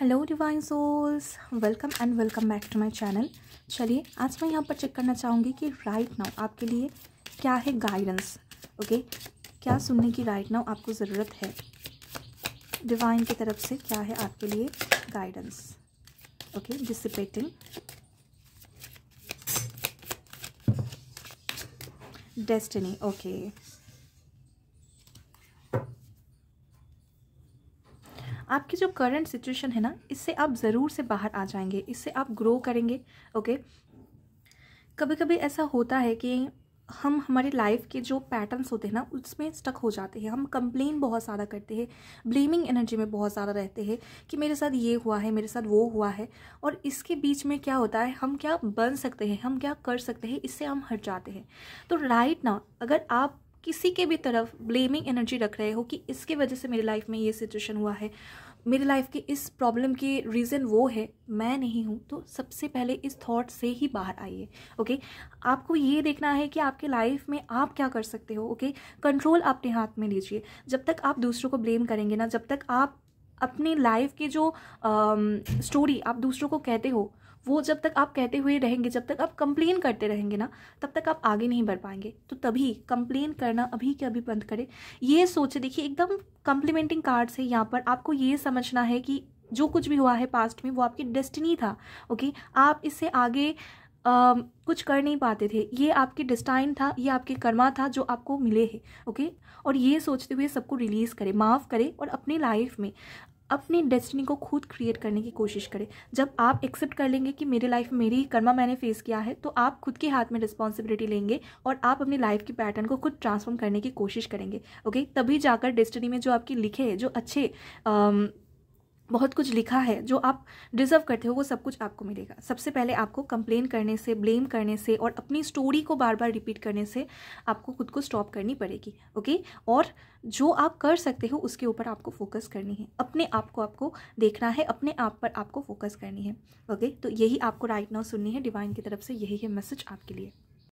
hello divine souls welcome and welcome back to my channel चलिए आज मैं यहाँ पर चेक करना चाहूँगी कि राइट नाउ आपके लिए क्या है गाइडेंस ओके क्या सुनने की राइट नाउ आपको ज़रूरत है डिवाइन की तरफ से क्या है आपके लिए guidance okay dissipating destiny okay आपकी जो करंट सिचुएशन है ना इससे आप ज़रूर से बाहर आ जाएंगे इससे आप ग्रो करेंगे ओके कभी कभी ऐसा होता है कि हम हमारे लाइफ के जो पैटर्न्स होते हैं ना उसमें स्टक हो जाते हैं हम कंप्लेन बहुत ज़्यादा करते हैं ब्लेमिंग एनर्जी में बहुत ज़्यादा रहते हैं कि मेरे साथ ये हुआ है मेरे साथ वो हुआ है और इसके बीच में क्या होता है हम क्या बन सकते हैं हम क्या कर सकते हैं इससे हम हट जाते हैं तो राइट ना अगर आप किसी के भी तरफ ब्लेमिंग एनर्जी रख रहे हो कि इसके वजह से मेरी लाइफ में ये सिचुएशन हुआ है मेरी लाइफ के इस प्रॉब्लम के रीज़न वो है मैं नहीं हूँ तो सबसे पहले इस थॉट से ही बाहर आइए ओके आपको ये देखना है कि आपके लाइफ में आप क्या कर सकते हो ओके कंट्रोल अपने हाथ में लीजिए जब तक आप दूसरों को ब्लेम करेंगे ना जब तक आप अपनी लाइफ की जो स्टोरी आप दूसरों को कहते हो वो जब तक आप कहते हुए रहेंगे जब तक आप कंप्लेन करते रहेंगे ना तब तक आप आगे नहीं बढ़ पाएंगे तो तभी कंप्लेन करना अभी के अभी बंद करें ये सोचे देखिए एकदम कम्प्लीमेंटिंग कार्ड से यहाँ पर आपको ये समझना है कि जो कुछ भी हुआ है पास्ट में वो आपकी डेस्टिनी था ओके आप इससे आगे आ, कुछ कर नहीं पाते थे ये आपके डिस्टाइन था ये आपके कर्मा था जो आपको मिले हैं ओके और ये सोचते हुए सबको रिलीज़ करें माफ़ करें और अपनी लाइफ में अपनी डेस्टिनी को खुद क्रिएट करने की कोशिश करें जब आप एक्सेप्ट कर लेंगे कि मेरे लाइफ में मेरी कर्मा मैंने फेस किया है तो आप खुद के हाथ में रिस्पॉन्सिबिलिटी लेंगे और आप अपनी लाइफ की पैटर्न को खुद ट्रांसफॉर्म करने की कोशिश करेंगे ओके तभी जाकर डेस्टिनी में जो आपकी लिखे जो अच्छे बहुत कुछ लिखा है जो आप डिजर्व करते हो वो सब कुछ आपको मिलेगा सबसे पहले आपको कंप्लेन करने से ब्लेम करने से और अपनी स्टोरी को बार बार रिपीट करने से आपको खुद को स्टॉप करनी पड़ेगी ओके और जो आप कर सकते हो उसके ऊपर आपको फोकस करनी है अपने आप को आपको देखना है अपने आप पर आपको फोकस करनी है ओके तो यही आपको राइट नाउ सुननी है डिवाइन की तरफ से यही है मैसेज आपके लिए